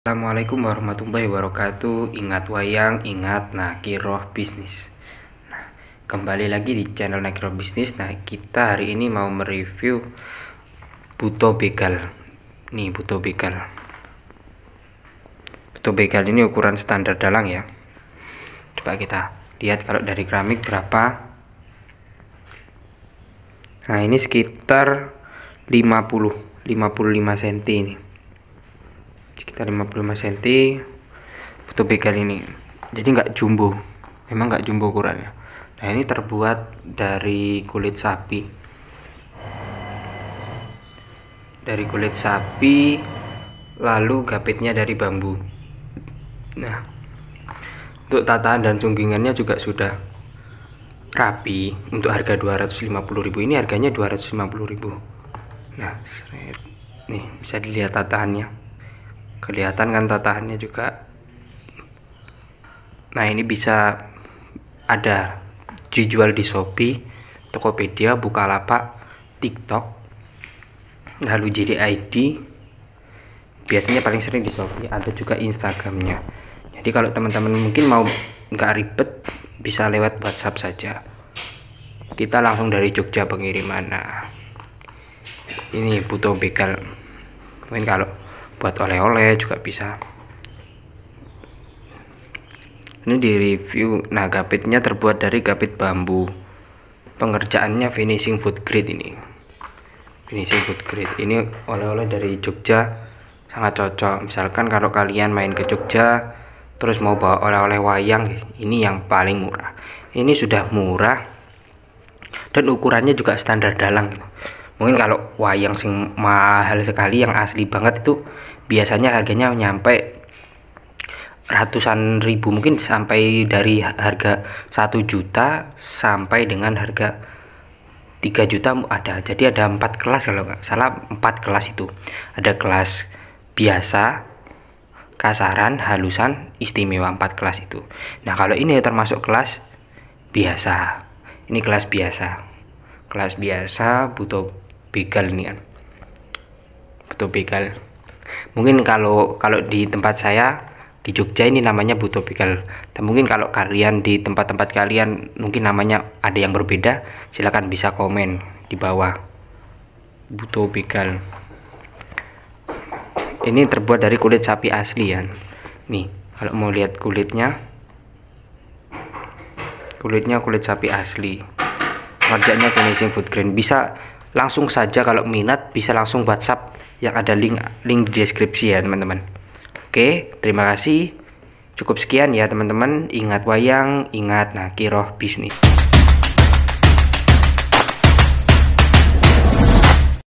Assalamualaikum warahmatullahi wabarakatuh Ingat wayang, ingat nakiroh bisnis Nah, kembali lagi di channel nakiroh bisnis Nah, kita hari ini mau mereview Buto begal Nih, buto begal Buto begal ini ukuran standar dalang ya Coba kita lihat kalau dari keramik berapa Nah, ini sekitar 50 55 cm ini sekitar 55 cm butuh begal ini jadi nggak jumbo memang nggak jumbo ukurannya nah ini terbuat dari kulit sapi dari kulit sapi lalu gapitnya dari bambu nah untuk tataan dan sunggingannya juga sudah rapi untuk harga 250.000 ini harganya 250.000 nah seret nih bisa dilihat tataannya kelihatan kan tatahannya juga nah ini bisa ada dijual di Shopee Tokopedia Bukalapak TikTok lalu jadi ID. biasanya paling sering di Shopee ada juga Instagramnya jadi kalau teman-teman mungkin mau nggak ribet bisa lewat WhatsApp saja kita langsung dari Jogja pengiriman nah ini butuh begal mungkin kalau buat oleh-oleh juga bisa ini di review nah gapitnya terbuat dari gapit bambu pengerjaannya finishing food grade ini finishing food grade ini oleh-oleh dari Jogja sangat cocok misalkan kalau kalian main ke Jogja terus mau bawa oleh-oleh wayang ini yang paling murah ini sudah murah dan ukurannya juga standar dalang mungkin kalau wayang sing mahal sekali yang asli banget itu biasanya harganya nyampe ratusan ribu mungkin sampai dari harga 1 juta sampai dengan harga 3 juta ada jadi ada empat kelas kalau nggak salah empat kelas itu ada kelas biasa kasaran halusan istimewa empat kelas itu nah kalau ini termasuk kelas biasa ini kelas biasa kelas biasa butuh begal nih kan butuh begal mungkin kalau kalau di tempat saya di Jogja ini namanya Butopical. Dan mungkin kalau kalian di tempat-tempat kalian mungkin namanya ada yang berbeda, silahkan bisa komen di bawah. pikal Ini terbuat dari kulit sapi asli ya. Nih, kalau mau lihat kulitnya kulitnya kulit sapi asli. Warnanya finishing food green. Bisa langsung saja kalau minat bisa langsung WhatsApp yang ada link link di deskripsi ya teman-teman. Oke, terima kasih. Cukup sekian ya teman-teman. Ingat wayang, ingat nakiroh bisnis.